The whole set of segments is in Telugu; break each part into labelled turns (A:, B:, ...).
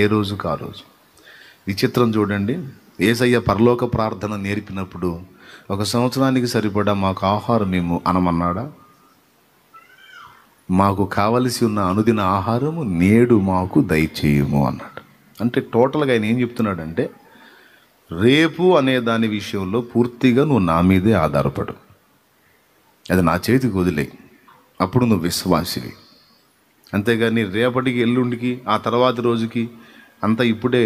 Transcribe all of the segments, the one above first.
A: ఏ రోజుకు ఆ రోజు విచిత్రం చూడండి ఏసయ్య పరలోక ప్రార్థన నేర్పినప్పుడు ఒక సంవత్సరానికి సరిపడా మాకు ఆహారం మేము అనమన్నాడా మాకు కావలసి ఉన్న అనుదిన ఆహారము నేడు మాకు దయచేయము అన్నాడు అంటే టోటల్గా ఆయన ఏం చెప్తున్నాడంటే రేపు అనే దాని విషయంలో పూర్తిగా నువ్వు నా మీదే ఆధారపడు అది నా చేతికి వదిలే అప్పుడు నువ్వు విశ్వాసివి అంతేగాని రేపటికి ఎల్లుండికి ఆ తర్వాత రోజుకి అంతా ఇప్పుడే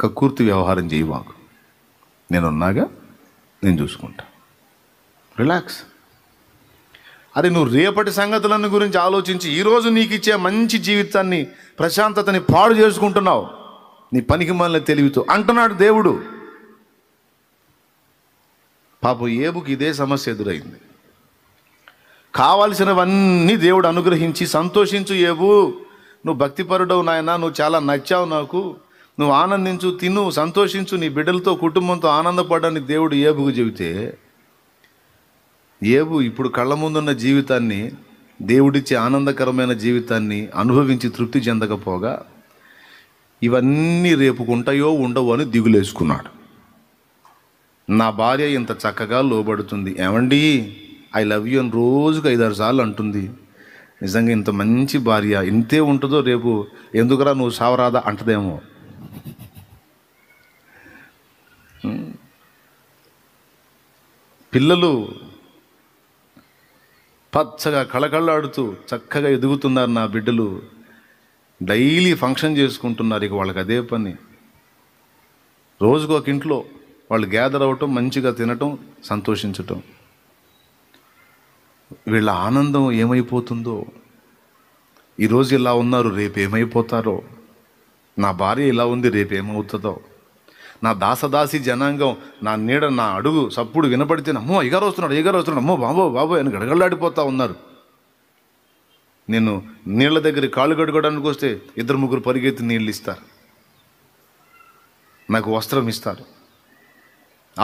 A: కక్కుర్తి వ్యవహారం చేయి మాకు నేనున్నాగా నేను చూసుకుంటా రిలాక్స్ అరే నువ్వు రేపటి సంగతులను గురించి ఆలోచించి ఈరోజు నీకు ఇచ్చే మంచి జీవితాన్ని ప్రశాంతతని పాడు చేసుకుంటున్నావు నీ పనికి మనల్ని తెలివితో అంటున్నాడు దేవుడు పాపం ఏబుకి ఇదే సమస్య ఎదురైంది కావలసినవన్నీ దేవుడు అనుగ్రహించి సంతోషించు ఏవు నువ్వు భక్తిపరుడవు నాయన నువ్వు చాలా నచ్చావు నాకు నువ్వు ఆనందించు తిను సంతోషించు నీ బిడ్డలతో కుటుంబంతో ఆనందపడని దేవుడు ఏబుకు చెబితే ఏబు ఇప్పుడు కళ్ళ ముందున్న జీవితాన్ని దేవుడిచ్చే ఆనందకరమైన జీవితాన్ని అనుభవించి తృప్తి చెందకపోగా ఇవన్నీ రేపుకుంటాయో ఉండవు అని దిగులేసుకున్నాడు నా భార్య ఇంత చక్కగా లోబడుతుంది ఏమండి ఐ లవ్ యూ అని రోజుకు ఐదారు సార్లు అంటుంది నిజంగా ఇంత మంచి భార్య ఇంతే ఉంటుందో రేపు ఎందుకురా నువ్వు సావరాదా అంటదేమో పిల్లలు పచ్చగా కళకళ్ళాడుతూ చక్కగా ఎదుగుతున్నారు నా బిడ్డలు డైలీ ఫంక్షన్ చేసుకుంటున్నారు ఇక వాళ్ళకి అదే పని రోజుకు ఒక ఇంట్లో వాళ్ళు గ్యాదర్ అవ్వటం మంచిగా తినటం సంతోషించటం వీళ్ళ ఆనందం ఏమైపోతుందో ఈరోజు ఇలా ఉన్నారు రేపు ఏమైపోతారో నా భార్య ఇలా ఉంది రేపు ఏమవుతుందో నా దాసదాసి జనాంగం నా నీడ నా అడుగు సప్పుడు వినపడితే అమ్మో ఎగారు వస్తున్నాడు అయ్యగారు వస్తున్నాడు అమ్మో బాబో బాబో అని గడగడలాడిపోతా ఉన్నారు నేను నీళ్ళ దగ్గర కాళ్ళు కడుకోవడానికి వస్తే ఇద్దరు ముగ్గురు పరిగెత్తి నీళ్ళు ఇస్తారు నాకు వస్త్రం ఇస్తారు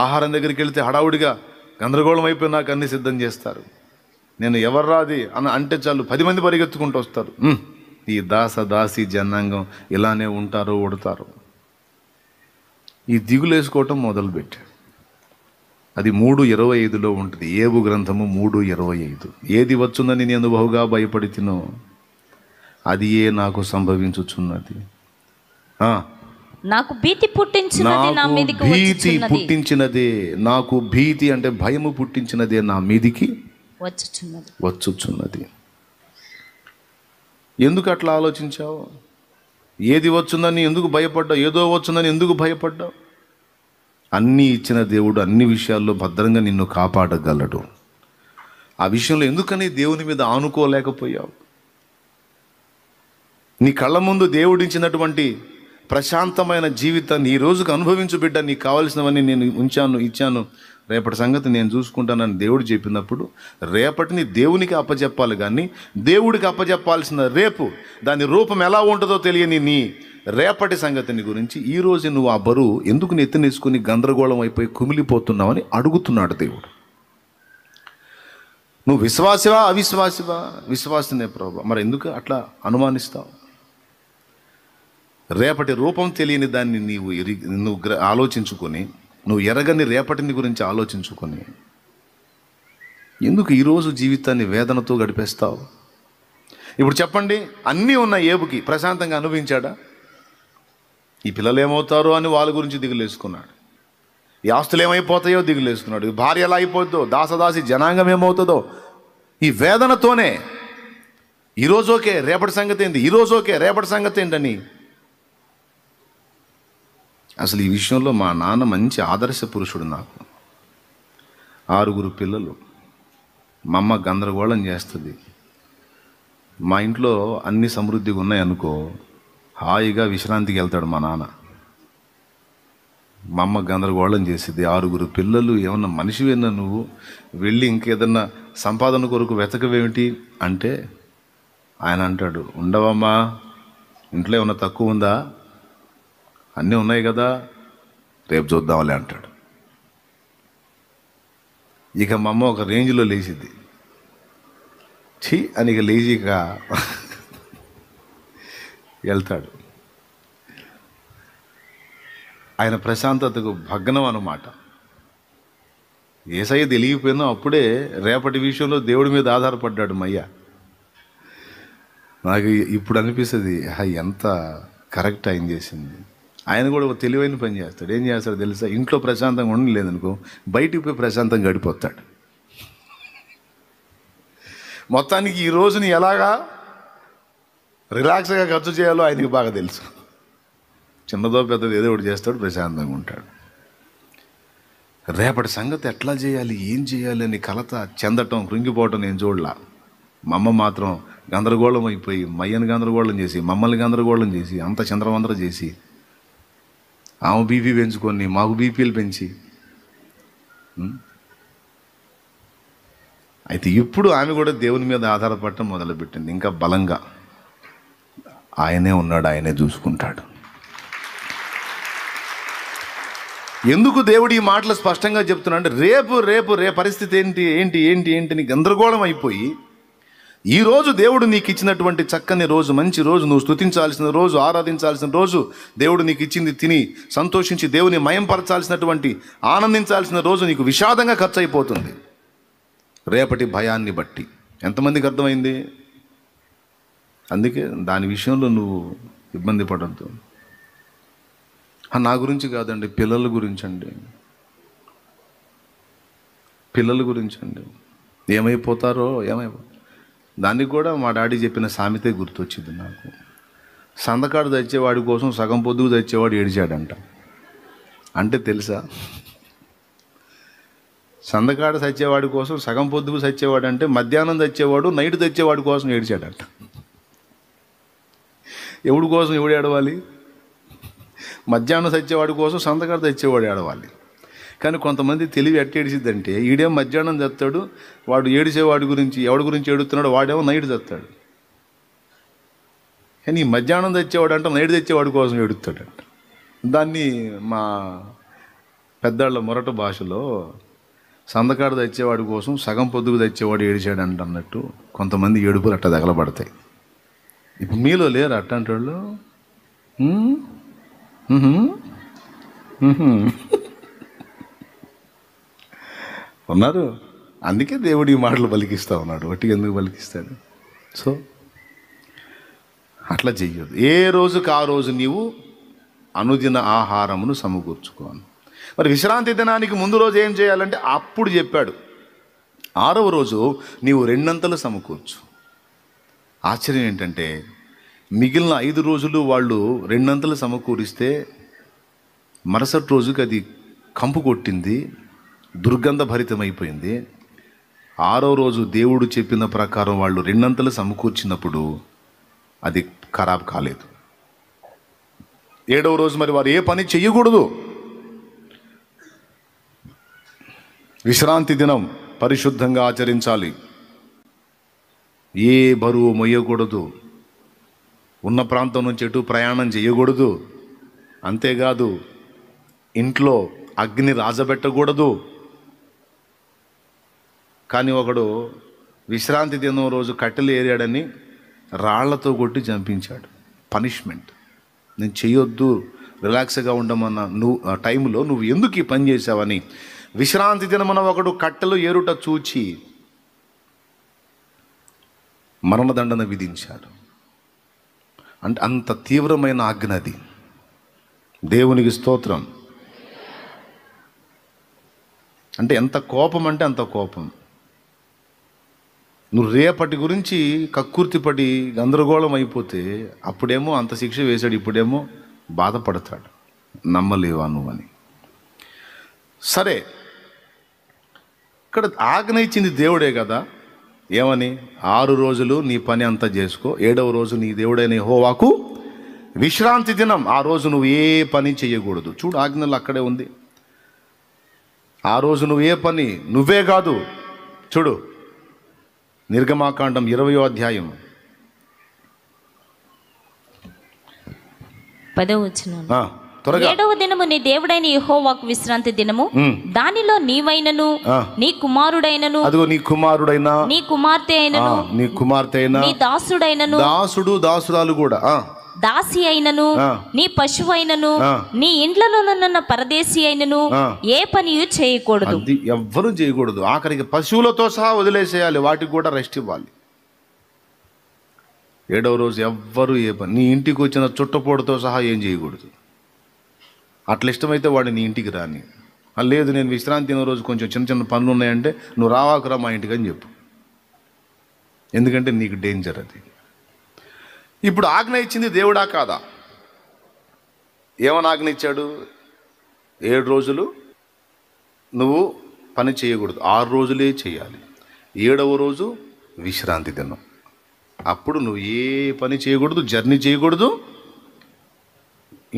A: ఆహారం దగ్గరికి వెళితే హడావుడిగా గందరగోళం అయిపోయి నాకు అన్ని సిద్ధం చేస్తారు నేను ఎవర్రాది అని అంటే చాలు పది మంది పరిగెత్తుకుంటూ వస్తారు ఈ దాస దాసి జనాంగం ఇలానే ఉంటారు ఉడతారు ఈ దిగులేసుకోవటం మొదలుపెట్టి అది మూడు ఇరవై ఐదులో ఉంటుంది ఏబు గ్రంథము మూడు ఇరవై ఐదు ఏది వచ్చుందని నేను బహుగా భయపడితినో అది ఏ నాకు సంభవించుచున్నది నాకు భీతి పుట్టించినది భీతి పుట్టించినదే నాకు భీతి అంటే భయము పుట్టించినదే నా మీదికి వచ్చుచున్నది ఎందుకు అట్లా ఆలోచించావు ఏది వచ్చిందని ఎందుకు భయపడ్డావు ఏదో వచ్చిందని ఎందుకు భయపడ్డావు అన్నీ ఇచ్చిన దేవుడు అన్ని విషయాల్లో భద్రంగా నిన్ను కాపాడగలడు ఆ విషయంలో ఎందుకని దేవుని మీద ఆనుకోలేకపోయావు నీ కళ్ళ ముందు దేవుడిచ్చినటువంటి ప్రశాంతమైన జీవితాన్ని ఈ రోజుకు అనుభవించు బిడ్డ నీకు కావలసినవన్నీ నేను ఉంచాను ఇచ్చాను రేపటి సంగతి నేను చూసుకుంటానని దేవుడు చెప్పినప్పుడు రేపటిని దేవునికి అప్పచెప్పాలి కానీ దేవుడికి అప్పచెప్పాల్సిన రేపు దాని రూపం ఎలా ఉంటుందో తెలియని నీ రేపటి సంగతిని గురించి ఈరోజు నువ్వు ఆ బరువు ఎందుకు నెత్తినేసుకుని గందరగోళం అయిపోయి కుమిలిపోతున్నావని అడుగుతున్నాడు దేవుడు నువ్వు విశ్వాసవా అవిశ్వాసివా విశ్వాసనే ప్రభు మరి ఎందుకు అట్లా అనుమానిస్తావు రేపటి రూపం తెలియని దాన్ని నీవు ఎరి నువ్వు ఆలోచించుకొని నువ్వు ఎరగని రేపటిని గురించి ఆలోచించుకొని ఎందుకు ఈరోజు జీవితాన్ని వేదనతో గడిపేస్తావు ఇప్పుడు చెప్పండి అన్నీ ఉన్న ఏబుకి ప్రశాంతంగా అనుభవించాడా ఈ పిల్లలు ఏమవుతారు అని వాళ్ళ గురించి దిగులేసుకున్నాడు ఈ ఆస్తులు ఏమైపోతాయో దిగులేసుకున్నాడు ఈ భార్య ఎలా అయిపోద్దో దాసదాసి జనాంగం ఏమవుతుందో ఈ వేదనతోనే ఈరోజు ఓకే రేపటి సంగతి ఏంటి ఈరోజు ఓకే రేపటి సంగతి ఏంటని అసలు ఈ విషయంలో మా నాన్న మంచి ఆదర్శ పురుషుడు నాకు ఆరుగురు పిల్లలు మా అమ్మ గందరగోళం చేస్తుంది మా ఇంట్లో అన్ని సమృద్ధిగా ఉన్నాయనుకో హాయిగా విశ్రాంతికి వెళ్తాడు మా నాన్న మా అమ్మ గందరగోళం చేసింది ఆరుగురు పిల్లలు ఏమన్నా మనిషివేనా నువ్వు వెళ్ళి ఇంకేదన్నా సంపాదన కొరకు వెతకవేమిటి అంటే ఆయన అంటాడు ఉండవమ్మా ఇంట్లో ఏమన్నా తక్కువ ఉందా అన్నీ ఉన్నాయి కదా రేపు చూద్దామలే అంటాడు ఇక మా అమ్మ ఒక రేంజ్లో లేచింది ఛీ అని ఇక ఇక వెళ్తాడు ఆయన ప్రశాంతతకు భగ్నం అన్నమాట ఏసయ్య తెలియపోయినా అప్పుడే రేపటి విషయంలో దేవుడి మీద ఆధారపడ్డాడు మయ్య నాకు ఇప్పుడు అనిపిస్తుంది ఎంత కరెక్ట్ ఆయన చేసింది ఆయన కూడా ఒక తెలివైన పని చేస్తాడు ఏం చేస్తాడు తెలుసా ఇంట్లో ప్రశాంతంగా ఉండలేదనుకో బయటికి పోయి ప్రశాంతంగా గడిపోతాడు మొత్తానికి ఈ రోజుని ఎలాగా రిలాక్స్గా ఖర్చు చేయాలో ఆయనకి బాగా తెలుసు చిన్నదో పెద్దది ఏదో ఒకటి చేస్తాడు ప్రశాంతంగా ఉంటాడు రేపటి సంగతి ఎట్లా చేయాలి ఏం చేయాలి అని కలత చెందటం కృంగిపోవటం నేను చూడలా మా అమ్మ మాత్రం గందరగోళం అయిపోయి మయ్యని గందరగోళం చేసి మమ్మల్ని గందరగోళం చేసి అంత చంద్రవందర చేసి ఆమె బీపీ పెంచుకొని మాకు బీపీలు పెంచి అయితే ఇప్పుడు ఆమె కూడా దేవుని మీద ఆధారపడటం మొదలుపెట్టింది ఇంకా బలంగా ఆయనే ఉన్నాడు ఆయనే చూసుకుంటాడు ఎందుకు దేవుడు ఈ మాటలు స్పష్టంగా చెప్తున్నాడు రేపు రేపు రే పరిస్థితి ఏంటి ఏంటి ఏంటి ఏంటి అని గందరగోళం అయిపోయి ఈరోజు దేవుడు నీకు ఇచ్చినటువంటి చక్కని రోజు మంచి రోజు నువ్వు స్థుతించాల్సిన రోజు ఆరాధించాల్సిన రోజు దేవుడు నీకు ఇచ్చింది తిని సంతోషించి దేవుని మయంపరచాల్సినటువంటి ఆనందించాల్సిన రోజు నీకు విషాదంగా ఖర్చు అయిపోతుంది రేపటి భయాన్ని బట్టి ఎంతమందికి అర్థమైంది అందుకే దాని విషయంలో నువ్వు ఇబ్బంది పడద్దు నా గురించి కాదండి పిల్లల గురించి అండి పిల్లల గురించి అండి ఏమైపోతారో ఏమైపో దానికి కూడా మా డాడీ చెప్పిన సామెతే గుర్తొచ్చింది నాకు సందకాడు తెచ్చేవాడి కోసం సగం పొద్దుకు తెచ్చేవాడు ఏడిచాడంట అంటే తెలుసా సందకాడ చచ్చేవాడి కోసం సగం పొద్దుకు చచ్చేవాడు అంటే మధ్యాహ్నం తెచ్చేవాడు నైట్ తెచ్చేవాడి కోసం ఏడిచాడంట ఎవడి కోసం ఎవడు ఏడవాలి మధ్యాహ్నం చచ్చేవాడి కోసం సందకాడ తెచ్చేవాడు ఏడవాలి కానీ కొంతమంది తెలివి ఎట్టేడిసిద్దంటే ఈడేం మధ్యాహ్నం చెప్తాడు వాడు ఏడిసేవాడి గురించి ఎవడి గురించి ఏడుతున్నాడు వాడేమో నైట్ చెప్తాడు కానీ ఈ మధ్యాహ్నం తెచ్చేవాడు అంటే నైట్ తెచ్చేవాడి కోసం అంట దాన్ని మా పెద్దాళ్ళ మొరట భాషలో సందకాడ తెచ్చేవాడి కోసం సగం పొద్దుకు తెచ్చేవాడు ఏడిచాడు అంట అన్నట్టు కొంతమంది ఏడుపులు అట్ట తగలబడతాయి ఇప్పుడు మీలో లేరు అట్టంటోళ్ళు ఉన్నారు అందుకే దేవుడు ఈ మాటలు బలికిస్తా ఉన్నాడు వట్టి ఎందుకు పలికిస్తాడు సో అట్లా చెయ్యదు ఏ రోజుకు ఆ రోజు నీవు అనుదిన ఆహారమును సమకూర్చుకోను మరి విశ్రాంతి దినానికి ముందు రోజు ఏం చేయాలంటే అప్పుడు చెప్పాడు ఆరవ రోజు నీవు రెండంతలు సమకూర్చు ఆశ్చర్యం ఏంటంటే మిగిలిన ఐదు రోజులు వాళ్ళు రెండంతలు సమకూరిస్తే మరుసటి రోజుకి అది కంపు కొట్టింది దుర్గంధ భరితమైపోయింది ఆరో రోజు దేవుడు చెప్పిన ప్రకారం వాళ్ళు రెండంతలు సమకూర్చినప్పుడు అది ఖరాబ్ కాలేదు ఏడవ రోజు మరి వారు ఏ పని చేయకూడదు విశ్రాంతి దినం పరిశుద్ధంగా ఆచరించాలి ఏ బరువు మొయ్యకూడదు ఉన్న ప్రాంతం నుంచి ఎటు ప్రయాణం చేయకూడదు అంతేకాదు ఇంట్లో అగ్ని రాజబెట్టకూడదు కానీ ఒకడు విశ్రాంతి దినం రోజు కట్టెలు ఏరాడని రాళ్లతో కొట్టి చంపించాడు పనిష్మెంట్ నేను చేయొద్దు రిలాక్స్గా ఉండమన్న నువ్వు ఆ టైంలో నువ్వు ఎందుకు ఈ పని చేసావని విశ్రాంతి దినమున ఒకడు కట్టెలు ఏరుట చూచి మరణదండన విధించాడు అంటే అంత తీవ్రమైన ఆజ్ఞ అది దేవునికి స్తోత్రం అంటే ఎంత కోపం అంటే అంత కోపం నువ్వు రేపటి గురించి కక్కుర్తిపడి గందరగోళం అయిపోతే అప్పుడేమో అంత శిక్ష వేశాడు ఇప్పుడేమో బాధపడతాడు నమ్మలేవా నువ్వని సరే ఇక్కడ ఆజ్ఞ ఇచ్చింది దేవుడే కదా ఏమని ఆరు రోజులు నీ పని అంతా చేసుకో ఏడవ రోజు నీ దేవుడైన హోవాకు విశ్రాంతి దినం ఆ రోజు నువ్వు ఏ పని చేయకూడదు చూడు ఆజ్ఞలు అక్కడే ఉంది ఆ రోజు నువ్వు ఏ పని నువ్వే కాదు చూడు నిర్గమాకాండం ఇరవయో అధ్యాయం ఏడవ దినము నీ దేవుడైన యహోవాకు విశ్రాంతి దినము దానిలో నీవైనను నీ కుమారుడైనను అదిగో నీ కుమారుడైనా నీ కుమార్తె అయినను నీ కుమార్తె అయినా నీ దాసుడైనను దాసుడు దాసురాలు కూడా దాసి అయినను నీ పశువైనను నీ ఇండ్లలోనున్న పరదేశి అయినను ఏ పని చేయకూడదు ఎవరు చేయకూడదు ఆఖరికి పశువులతో సహా వదిలేసేయాలి వాటికి కూడా రెస్ట్ ఇవ్వాలి ఏడవ రోజు ఎవ్వరు ఏ పని నీ ఇంటికి వచ్చిన చుట్టపోటుతో సహా ఏం చేయకూడదు అట్లా ఇష్టమైతే వాడు నీ ఇంటికి రాని లేదు నేను విశ్రాంతి తిన రోజు కొంచెం చిన్న చిన్న పనులు ఉన్నాయంటే నువ్వు రావాకురా మా ఇంటికి అని చెప్పు ఎందుకంటే నీకు డేంజర్ అది ఇప్పుడు ఆజ్ఞ ఇచ్చింది దేవుడా కాదా ఏమని ఆజ్ఞ ఇచ్చాడు ఏడు రోజులు నువ్వు పని చేయకూడదు ఆరు రోజులే చేయాలి ఏడవ రోజు విశ్రాంతి దినం అప్పుడు నువ్వు ఏ పని చేయకూడదు జర్నీ చేయకూడదు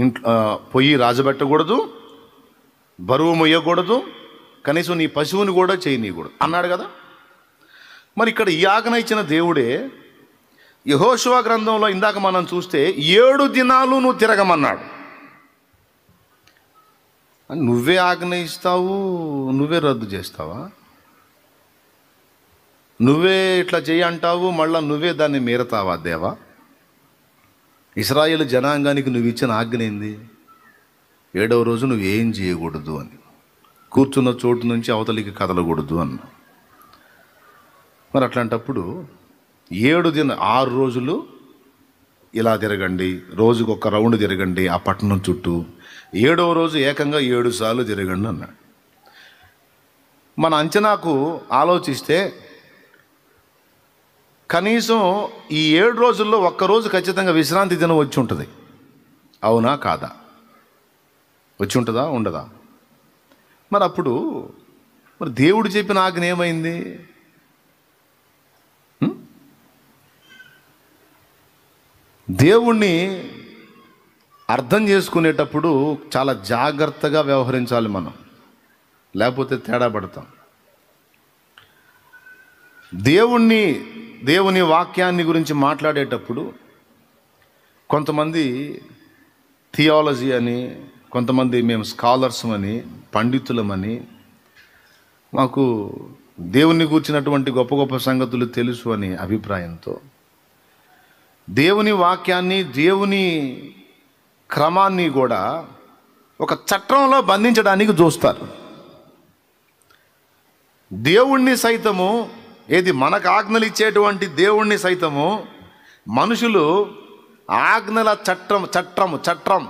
A: ఇంట్లో పొయ్యి రాజబెట్టకూడదు బరువు మొయ్యకూడదు కనీసం నీ పశువుని కూడా చేయనీయకూడదు అన్నాడు కదా మరి ఇక్కడ ఈ ఆజ్ఞ ఇచ్చిన దేవుడే యహోశివ గ్రంథంలో ఇందాక మనం చూస్తే ఏడు దినాలు నువ్వు తిరగమన్నాడు నువ్వే ఆగ్నయిస్తావు నువ్వే రద్దు చేస్తావా నువ్వే ఇట్లా చేయంటావు మళ్ళీ నువ్వే దాన్ని మీరతావా దేవా ఇస్రాయేల్ జనాంగానికి నువ్వు ఇచ్చిన ఆజ్ఞ ఏంది ఏడవ రోజు నువ్వు ఏం చేయకూడదు అని కూర్చున్న చోటు నుంచి అవతలికి కదలకూడదు అన్న మరి అట్లాంటప్పుడు ఏడు దిన ఆరు రోజులు ఇలా తిరగండి రోజుకు ఒక రౌండ్ తిరగండి ఆ పట్టణం చుట్టూ ఏడవ రోజు ఏకంగా ఏడు సార్లు తిరగండి అన్నాడు మన అంచనాకు ఆలోచిస్తే కనీసం ఈ ఏడు రోజుల్లో ఒక్కరోజు ఖచ్చితంగా విశ్రాంతి దినం వచ్చి ఉంటుంది అవునా కాదా వచ్చి ఉంటుందా ఉండదా మరి అప్పుడు మరి దేవుడు చెప్పిన ఆజ్ఞ ఏమైంది దేవుణ్ణి అర్థం చేసుకునేటప్పుడు చాలా జాగ్రత్తగా వ్యవహరించాలి మనం లేకపోతే తేడా పడతాం దేవుణ్ణి దేవుని వాక్యాన్ని గురించి మాట్లాడేటప్పుడు కొంతమంది థియాలజీ అని కొంతమంది మేము స్కాలర్స్ అని పండితులమని మాకు దేవుణ్ణి కూర్చున్నటువంటి గొప్ప గొప్ప సంగతులు తెలుసు అనే అభిప్రాయంతో దేవుని వాక్యాన్ని దేవుని క్రమాన్ని కూడా ఒక చట్టంలో బంధించడానికి చూస్తారు దేవుణ్ణి సైతము ఏది మనకు ఆజ్ఞలు ఇచ్చేటువంటి దేవుణ్ణి సైతము మనుషులు ఆజ్ఞల చట్టం చట్టం చట్టం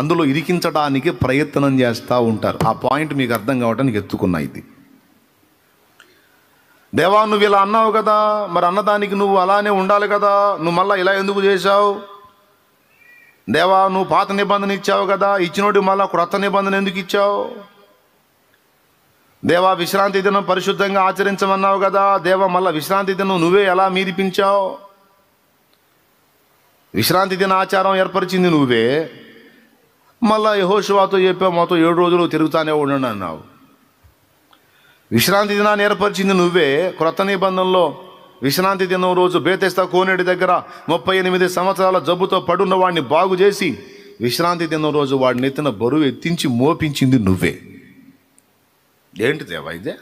A: అందులో ఇరికించడానికి ప్రయత్నం చేస్తూ ఉంటారు ఆ పాయింట్ మీకు అర్థం కావడానికి ఎత్తుకున్నా ఇది దేవా నువ్వు ఇలా అన్నావు కదా మరి అన్నదానికి నువ్వు అలానే ఉండాలి కదా నువ్వు మళ్ళీ ఇలా ఎందుకు చేశావు దేవా నువ్వు పాత నిబంధన ఇచ్చావు కదా ఇచ్చినోటి మళ్ళీ క్రొత్త నిబంధన ఎందుకు ఇచ్చావు దేవా విశ్రాంతి దినం పరిశుద్ధంగా ఆచరించమన్నావు కదా దేవా మళ్ళీ విశ్రాంతి దినం నువ్వే ఎలా మీదిపించావు విశ్రాంతి దిన ఆచారం ఏర్పరిచింది నువ్వే మళ్ళీ యహోశివాతో చెప్పావు మాతో ఏడు రోజులు తిరుగుతానే ఉండండి అన్నావు విశ్రాంతి దినాన్ని ఏర్పరిచింది నువ్వే క్రొత్త నిబంధనలో విశ్రాంతి దినం రోజు బేతెస్తా కోనేటి దగ్గర ముప్పై ఎనిమిది సంవత్సరాల జబ్బుతో పడున్న వాడిని బాగు చేసి విశ్రాంతి దినం రోజు వాడిని ఎత్తిన బరువు ఎత్తించి మోపించింది నువ్వే ఏంటి దేవా ఇదే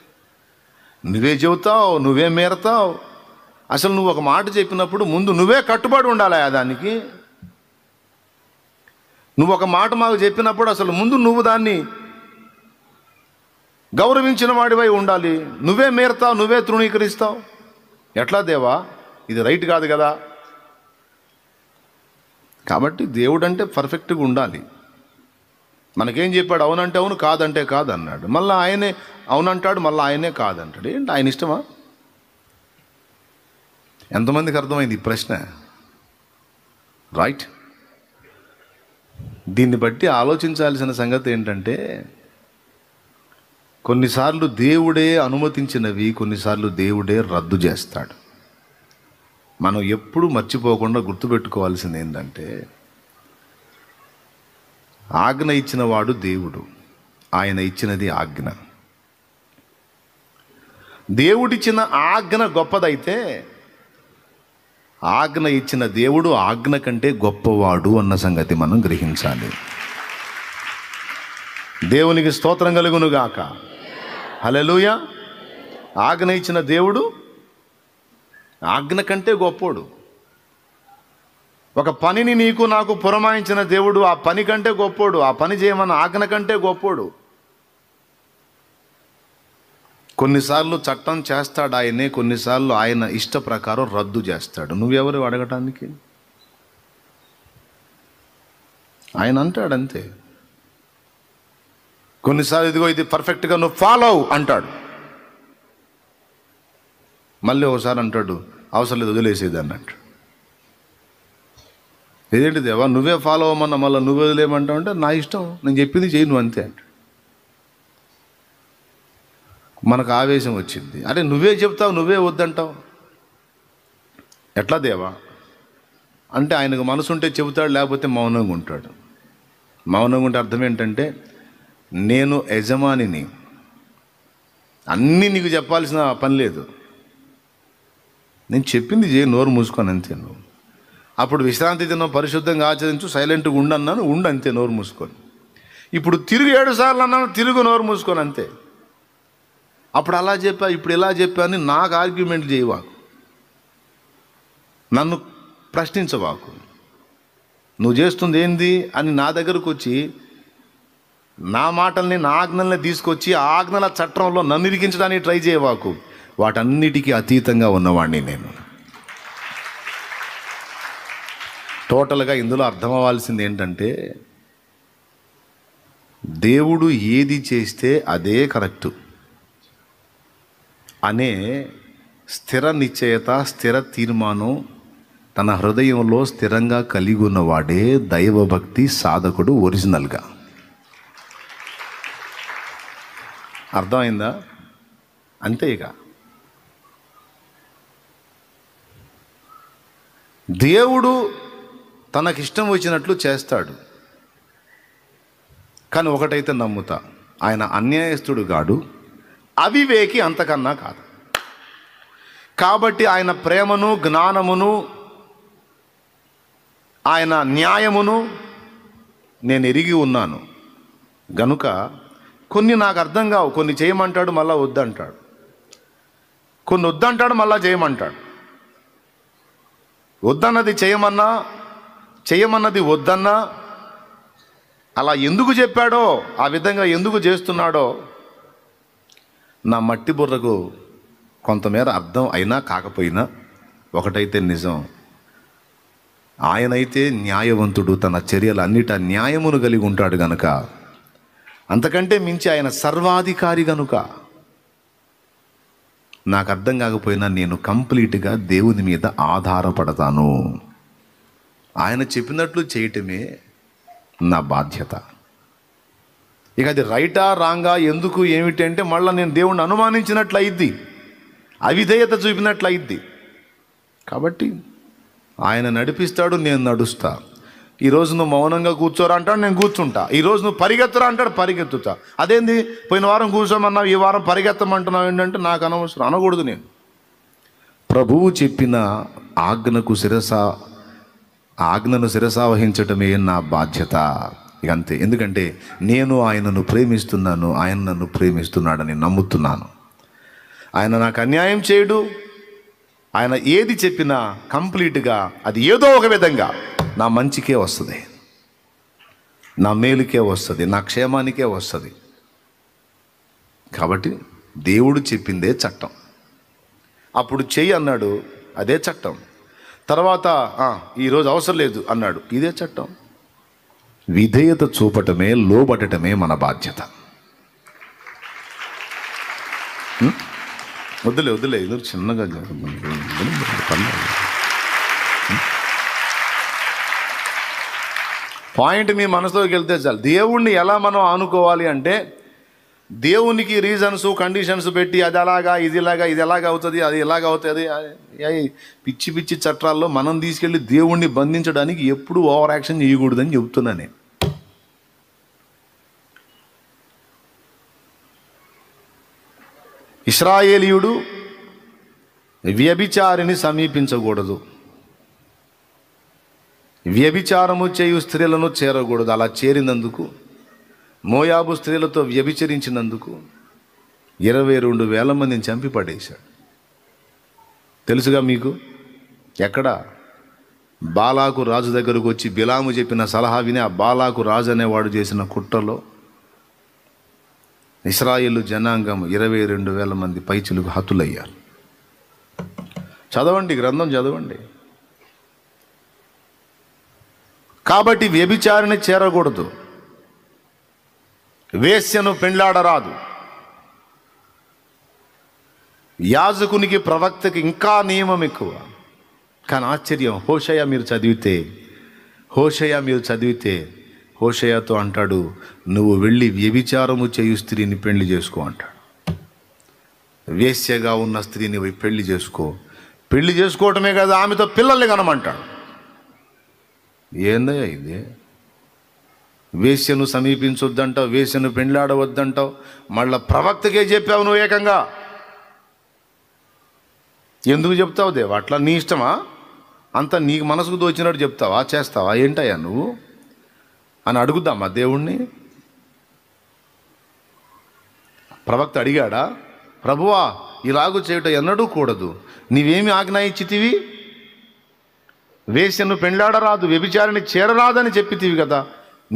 A: నువ్వే చెబుతావు నువ్వే మేరతావు అసలు నువ్వు ఒక మాట చెప్పినప్పుడు ముందు నువ్వే కట్టుబడి ఉండాలి దానికి నువ్వు ఒక మాట మాకు చెప్పినప్పుడు అసలు ముందు నువ్వు దాన్ని గౌరవించిన వాడివై ఉండాలి నువ్వే మేరతావు నువ్వే తృణీకరిస్తావు ఎట్లా దేవా ఇది రైట్ కాదు కదా కాబట్టి దేవుడు అంటే పర్ఫెక్ట్గా ఉండాలి మనకేం చెప్పాడు అవునంటే అవును కాదంటే కాదు అన్నాడు మళ్ళీ ఆయనే అవునంటాడు మళ్ళీ ఆయనే కాదంటాడు ఏంటి ఆయన ఇష్టమా ఎంతమందికి అర్థమైంది ఈ ప్రశ్న రైట్ దీన్ని బట్టి ఆలోచించాల్సిన సంగతి ఏంటంటే కొన్నిసార్లు దేవుడే అనుమతించినవి కొన్నిసార్లు దేవుడే రద్దు చేస్తాడు మనం ఎప్పుడు మర్చిపోకుండా గుర్తుపెట్టుకోవాల్సింది ఏంటంటే ఆజ్ఞ ఇచ్చినవాడు దేవుడు ఆయన ఇచ్చినది ఆజ్ఞ దేవుడిచ్చిన ఆజ్ఞ గొప్పదైతే ఆజ్ఞ ఇచ్చిన దేవుడు ఆజ్ఞ కంటే గొప్పవాడు అన్న సంగతి మనం గ్రహించాలి దేవునికి స్తోత్రం కలుగునుగాక హలలుయ ఆజ్ఞ ఇచ్చిన దేవుడు ఆజ్ఞ కంటే గొప్పోడు ఒక పనిని నీకు నాకు పురమాయించిన దేవుడు ఆ పని కంటే గొప్పోడు ఆ పని చేయమన్న ఆజ్ఞ కంటే గొప్పోడు కొన్నిసార్లు చట్టం చేస్తాడు ఆయనే కొన్నిసార్లు ఆయన ఇష్ట ప్రకారం రద్దు చేస్తాడు నువ్వెవరు అడగటానికి ఆయన అంటాడంతే కొన్నిసార్లు ఇదిగో ఇది పర్ఫెక్ట్గా నువ్వు ఫాలో అంటాడు మళ్ళీ ఒకసారి అంటాడు అవసరం లేదు వదిలేసేదాన్ని అంటాడు ఇదేంటి దేవా నువ్వే ఫాలో అవ్వమన్న మళ్ళీ నువ్వు వదిలేయమంటావు అంటే నా ఇష్టం నేను చెప్పింది చేయి నువ్వు అంతే అంట మనకు ఆవేశం వచ్చింది అరే నువ్వే చెప్తావు నువ్వే వద్దంటావు ఎట్లా దేవా అంటే ఆయనకు మనసు ఉంటే చెబుతాడు లేకపోతే మౌనంగా ఉంటాడు మౌనంగా ఉంటే అర్థం ఏంటంటే నేను యజమానిని అన్నీ నీకు చెప్పాల్సిన పని లేదు నేను చెప్పింది చేయి నోరు మూసుకొని అంతే నువ్వు అప్పుడు విశ్రాంతి తిన్న పరిశుద్ధంగా ఆచరించు సైలెంట్గా ఉండన్నాను ఉండు అంతే నోరు మూసుకొని ఇప్పుడు తిరుగు ఏడు సార్లు అన్నాను తిరుగు నోరు మూసుకొని అంతే అప్పుడు అలా చెప్పా ఇప్పుడు ఇలా చెప్పాను నాకు ఆర్గ్యుమెంట్ చేయవాకు నన్ను ప్రశ్నించవాకు నువ్వు చేస్తుంది ఏంది అని నా దగ్గరకు వచ్చి నా మాటల్ని నా ఆజ్ఞల్ని తీసుకొచ్చి ఆజ్ఞల చట్టంలో నన్ను ఇరికించడానికి ట్రై చేయవాకు వాటన్నిటికీ అతీతంగా ఉన్నవాడిని నేను టోటల్గా ఇందులో అర్థం అవ్వాల్సింది ఏంటంటే దేవుడు ఏది చేస్తే అదే కరెక్టు అనే స్థిర నిశ్చయత స్థిర తీర్మానం తన హృదయంలో స్థిరంగా కలిగి ఉన్నవాడే దైవభక్తి సాధకుడు ఒరిజినల్గా అర్థమైందా అంతే ఇక దేవుడు తనకిష్టం వచ్చినట్లు చేస్తాడు కానీ ఒకటైతే నమ్ముతా ఆయన అన్యాయస్తుడు కాడు అవివేకి అంతకన్నా కాదు కాబట్టి ఆయన ప్రేమను జ్ఞానమును ఆయన న్యాయమును నేను ఎరిగి ఉన్నాను గనుక కొన్ని నాకు అర్థం కావు కొన్ని చేయమంటాడు మళ్ళీ వద్దంటాడు కొన్ని వద్దంటాడు మళ్ళీ చేయమంటాడు వద్దన్నది చేయమన్నా చేయమన్నది వద్దన్నా అలా ఎందుకు చెప్పాడో ఆ విధంగా ఎందుకు చేస్తున్నాడో నా మట్టి బుర్రకు కొంతమేర అర్థం అయినా కాకపోయినా ఒకటైతే నిజం ఆయనైతే న్యాయవంతుడు తన చర్యలు అన్నిట న్యాయమును కలిగి ఉంటాడు గనక అంతకంటే మించి ఆయన సర్వాధికారి గనుక నాకు అర్థం కాకపోయినా నేను కంప్లీట్గా దేవుని మీద ఆధారపడతాను ఆయన చెప్పినట్లు చేయటమే నా బాధ్యత ఇక అది రైటా రాంగా ఎందుకు ఏమిటంటే మళ్ళీ నేను దేవుణ్ణి అనుమానించినట్లయిద్ది అవిధేయత చూపినట్లయిద్ది కాబట్టి ఆయన నడిపిస్తాడు నేను నడుస్తాను ఈరోజు నువ్వు మౌనంగా కూర్చోరా అంటాడు నేను కూర్చుంటా ఈరోజు నువ్వు పరిగెత్తురా అంటాడు పరిగెత్తుతా అదేంది పోయిన వారం కూర్చోమన్నావు ఈ వారం పరిగెత్తమంటున్నావు ఏంటంటే నాకు అనవసరం అనకూడదు నేను ప్రభువు చెప్పిన ఆజ్ఞకు శిరస ఆజ్ఞను శిరసావహించటమే నా బాధ్యత ఇక అంతే ఎందుకంటే నేను ఆయనను ప్రేమిస్తున్నాను ఆయన నన్ను ప్రేమిస్తున్నాడని నమ్ముతున్నాను ఆయన నాకు అన్యాయం చేయడు ఆయన ఏది చెప్పినా కంప్లీట్గా అది ఏదో ఒక విధంగా నా మంచికే వస్తుంది నా మేలుకే వస్తుంది నా క్షేమానికే వస్తుంది కాబట్టి దేవుడు చెప్పిందే చట్టం అప్పుడు చెయ్యి అన్నాడు అదే చట్టం తర్వాత ఈరోజు అవసరం లేదు అన్నాడు ఇదే చట్టం విధేయత చూపటమే లోబడటమే మన బాధ్యత వద్దులే వద్దులే ఎదురు చిన్నగా పండుగ పాయింట్ మీ మనసులోకి వెళ్తే చాలు దేవుణ్ణి ఎలా మనం ఆనుకోవాలి అంటే దేవునికి రీజన్స్ కండిషన్స్ పెట్టి అది అలాగా ఇది ఇలాగా ఇది ఎలాగ అవుతుంది అది ఎలాగ అవుతుంది పిచ్చి పిచ్చి చట్టాల్లో మనం తీసుకెళ్ళి దేవుణ్ణి బంధించడానికి ఎప్పుడు ఓవర్ యాక్షన్ చేయకూడదని చెబుతున్నా నేను ఇస్రాయేలీయుడు వ్యభిచారిని సమీపించకూడదు వ్యభిచారము చేయు స్త్రీలను చేరకూడదు అలా చేరినందుకు మోయాబు స్త్రీలతో వ్యభిచరించినందుకు ఇరవై రెండు వేల మందిని చంపి పడేశాడు తెలుసుగా మీకు ఎక్కడ బాలాకు రాజు దగ్గరకు వచ్చి బిలాము చెప్పిన సలహా విని ఆ బాలాకు రాజు అనేవాడు చేసిన కుట్రలో ఇస్రాయిల్ జనాంగం ఇరవై రెండు వేల మంది పైచులకు హతులయ్యారు చదవండి గ్రంథం చదవండి కాబట్టి వ్యభిచారిని చేరకూడదు వేశ్యను పెండ్లాడరాదు యాజకునికి ప్రవక్తకి ఇంకా నియమం ఎక్కువ కానీ ఆశ్చర్యం హోషయ మీరు చదివితే హోషయ మీరు చదివితే హోషయాతో అంటాడు నువ్వు వెళ్ళి వ్యభిచారము చేయు స్త్రీని పెళ్లి చేసుకో అంటాడు వేశ్యగా ఉన్న స్త్రీని పెళ్లి చేసుకో పెళ్లి చేసుకోవటమే కదా ఆమెతో పిల్లల్ని కనమంటాడు ఏందయ్యా ఇది వేశ్యను సమీపించొద్దంటావు వేశ్యను పెండ్లాడవద్దంటావు మళ్ళా ప్రవక్తకే చెప్పావు నువ్వు ఏకంగా ఎందుకు చెప్తావు దేవా అట్లా నీ ఇష్టమా అంత నీకు మనసుకు దోచినట్టు చెప్తావా చేస్తావా ఏంటయ్యా నువ్వు అని అడుగుద్దామా దేవుణ్ణి ప్రవక్త అడిగాడా ప్రభువా ఇలాగు చేయటం ఎన్నడూ కూడదు నీవేమి ఆజ్ఞాయించితివి వేసెను పెండ్లాడరాదు వ్యభిచారిని చేరరాదని చెప్పితివి కదా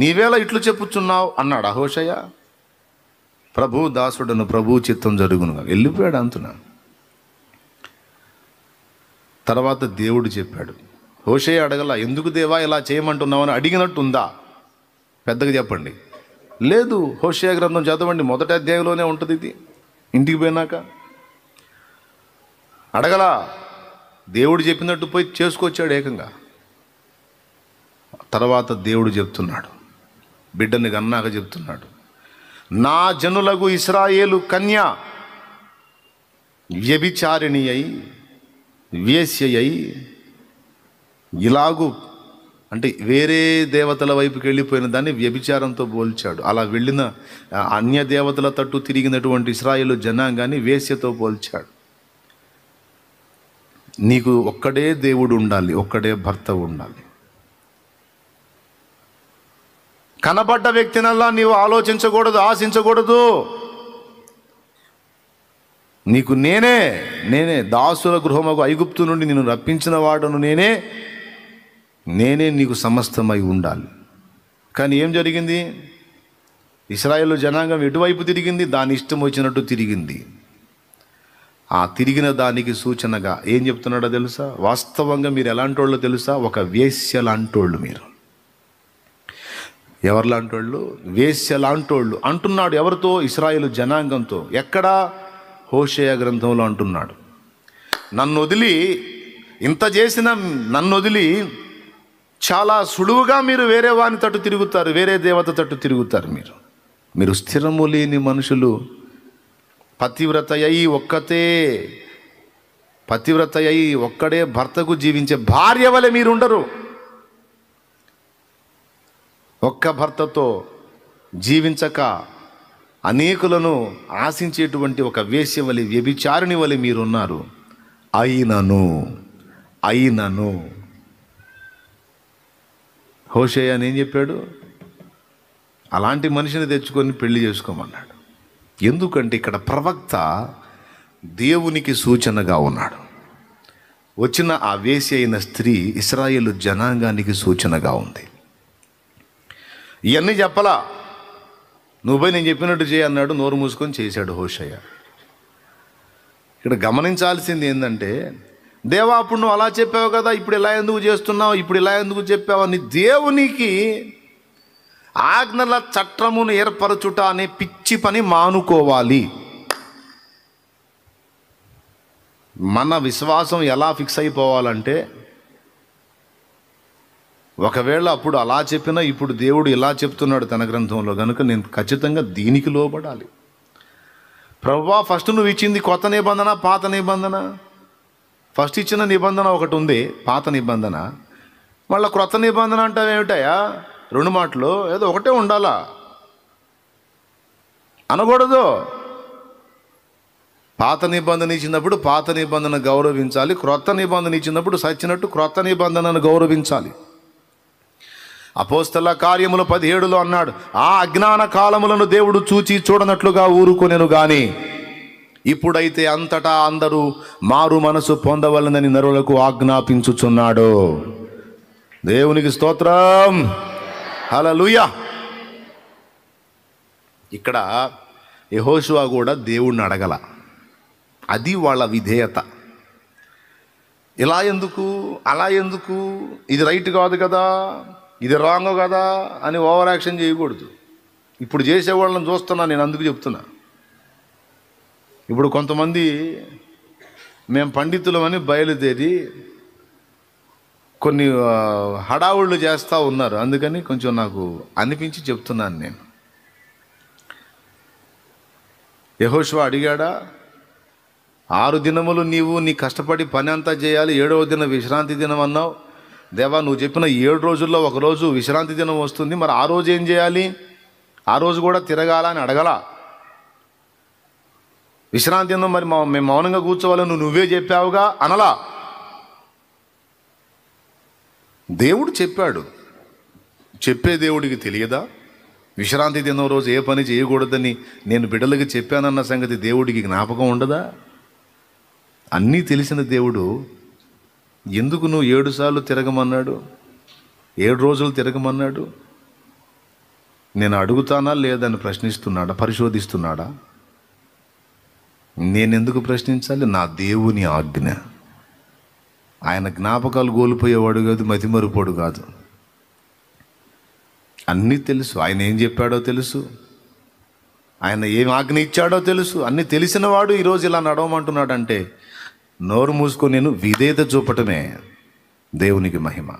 A: నీవేలా ఇట్లు చెప్పుచున్నావు అన్నాడు అహోషయ ప్రభు దాసుడను ప్రభు చిత్తం జరుగును వెళ్ళిపోయాడు అంతున తర్వాత దేవుడు చెప్పాడు హోషయ్య అడగల ఎందుకు దేవా ఇలా అని అడిగినట్టుందా పెద్దగా చెప్పండి లేదు హోషయ గ్రంథం చదవండి మొదటి అధ్యాయంలోనే ఉంటుంది ఇది ఇంటికి పోయినాక అడగలా దేవుడు చెప్పినట్టు పోయి చేసుకొచ్చాడు ఏకంగా తర్వాత దేవుడు చెప్తున్నాడు బిడ్డని గన్నాక చెప్తున్నాడు నా జనులకు ఇస్రాయేలు కన్య వ్యభిచారిణి అయి వేశ్య అయి ఇలాగూ అంటే వేరే దేవతల వైపుకి వెళ్ళిపోయిన దాన్ని వ్యభిచారంతో పోల్చాడు అలా వెళ్ళిన అన్య దేవతల తట్టు తిరిగినటువంటి ఇస్రాయేలు జనాంగాన్ని వేశ్యతో పోల్చాడు నీకు ఒక్కడే దేవుడు ఉండాలి ఒక్కడే భర్త ఉండాలి కనబడ్డ వ్యక్తినల్లా నీవు ఆలోచించకూడదు ఆశించకూడదు నీకు నేనే నేనే దాసుల గృహముకు ఐగుప్తు నుండి నేను రప్పించిన వాడును నేనే నేనే నీకు సమస్తమై ఉండాలి కానీ ఏం జరిగింది ఇస్రాయేల్ జనాంగం ఎటువైపు తిరిగింది దాని ఇష్టం వచ్చినట్టు తిరిగింది ఆ తిరిగిన దానికి సూచనగా ఏం చెప్తున్నాడో తెలుసా వాస్తవంగా మీరు ఎలాంటి వాళ్ళు తెలుసా ఒక వేశ్య లాంటోళ్ళు మీరు ఎవరు లాంటోళ్ళు వేశ్య లాంటోళ్ళు అంటున్నాడు ఎవరితో ఇస్రాయేల్ జనాంగంతో ఎక్కడా హోషయ గ్రంథంలో అంటున్నాడు నన్ను వదిలి ఇంత చేసిన నన్ను వదిలి చాలా సులువుగా మీరు వేరే వాని తట్టు తిరుగుతారు వేరే దేవత తట్టు తిరుగుతారు మీరు మీరు స్థిరము లేని మనుషులు పతివ్రతయ్యి ఒక్కతే పతివ్రతయ్యి ఒక్కడే భర్తకు జీవించే భార్య వలె మీరుండరు ఒక్క భర్తతో జీవించక అనేకులను ఆశించేటువంటి ఒక వేశ్య వలె వ్యభిచారిణి వలె మీరున్నారు అయినను అయినను హోషయ్య నేను చెప్పాడు అలాంటి మనిషిని తెచ్చుకొని పెళ్లి చేసుకోమన్నాడు ఎందుకంటే ఇక్కడ ప్రవక్త దేవునికి సూచనగా ఉన్నాడు వచ్చిన ఆ వేసి అయిన స్త్రీ ఇస్రాయేల్ జనాంగానికి సూచనగా ఉంది ఇవన్నీ చెప్పలా నువ్వు పోయి నేను చెప్పినట్టు చేయ అన్నాడు నోరు మూసుకొని చేశాడు హోషయ్య ఇక్కడ గమనించాల్సింది ఏంటంటే దేవా అప్పుడు నువ్వు అలా చెప్పావు కదా ఇప్పుడు ఇలా ఎందుకు చేస్తున్నావు ఇప్పుడు ఇలా ఎందుకు చెప్పావు అని దేవునికి ఆజ్ఞల చట్టమును ఏర్పరచుట అనే పిచ్చి పని మానుకోవాలి మన విశ్వాసం ఎలా ఫిక్స్ అయిపోవాలంటే ఒకవేళ అప్పుడు అలా చెప్పినా ఇప్పుడు దేవుడు ఇలా చెప్తున్నాడు తన గ్రంథంలో కనుక నేను ఖచ్చితంగా దీనికి లోబడాలి ప్రవ్వా ఫస్ట్ నువ్వు ఇచ్చింది కొత్త నిబంధన పాత నిబంధన ఫస్ట్ ఇచ్చిన నిబంధన ఒకటి ఉంది పాత నిబంధన మళ్ళీ క్రొత్త నిబంధన ఏమిటాయా రెండు మాటలు ఏదో ఒకటే ఉండాలా అనకూడదు పాత నిబంధన ఇచ్చినప్పుడు పాత నిబంధన గౌరవించాలి క్రొత్త నిబంధన ఇచ్చినప్పుడు సచ్చినట్టు క్రొత్త నిబంధనను గౌరవించాలి అపోస్తల కార్యములు పదిహేడులో అన్నాడు ఆ అజ్ఞాన కాలములను దేవుడు చూచి చూడనట్లుగా ఊరుకునేను గాని ఇప్పుడైతే అంతటా అందరూ మారు మనసు పొందవలనని నరులకు ఆజ్ఞాపించుచున్నాడు దేవునికి స్తోత్రం హలలుయా ఇక్కడ యహోశువా కూడా దేవుణ్ణి అడగల అది వాళ్ళ విధేయత ఇలా ఎందుకు అలా ఎందుకు ఇది రైట్ కాదు కదా ఇది రాంగ్ కదా అని ఓవర్ యాక్షన్ చేయకూడదు ఇప్పుడు చేసేవాళ్ళని చూస్తున్నా నేను అందుకు చెప్తున్నా ఇప్పుడు కొంతమంది మేము పండితులమని బయలుదేరి కొన్ని హడావుళ్ళు చేస్తూ ఉన్నారు అందుకని కొంచెం నాకు అనిపించి చెప్తున్నాను నేను యహోశివ అడిగాడా ఆరు దినములు నీవు నీ కష్టపడి పని అంతా చేయాలి ఏడవ దిన విశ్రాంతి దినం అన్నావు దేవా నువ్వు చెప్పిన ఏడు రోజుల్లో ఒకరోజు విశ్రాంతి దినం వస్తుంది మరి ఆ రోజు ఏం చేయాలి ఆ రోజు కూడా అని అడగల విశ్రాంతి దినం మరి మేము మౌనంగా కూర్చోవాలని నువ్వే చెప్పావుగా అనలా దేవుడు చెప్పాడు చెప్పే దేవుడికి తెలియదా విశ్రాంతి దినం రోజు ఏ పని చేయకూడదని నేను బిడ్డలకి చెప్పానన్న సంగతి దేవుడికి జ్ఞాపకం ఉండదా అన్నీ తెలిసిన దేవుడు ఎందుకు నువ్వు ఏడు సార్లు తిరగమన్నాడు ఏడు రోజులు తిరగమన్నాడు నేను అడుగుతానా లేదని ప్రశ్నిస్తున్నాడా పరిశోధిస్తున్నాడా నేనెందుకు ప్రశ్నించాలి నా దేవుని ఆజ్ఞ ఆయన జ్ఞాపకాలు కోల్పోయేవాడు కాదు మతిమరుపోడు కాదు అన్నీ తెలుసు ఆయన ఏం చెప్పాడో తెలుసు ఆయన ఏం ఆజ్ఞ ఇచ్చాడో తెలుసు అన్నీ తెలిసినవాడు ఈరోజు ఇలా నడవమంటున్నాడంటే నోరు మూసుకొని నేను విధేయత చూపటమే దేవునికి మహిమ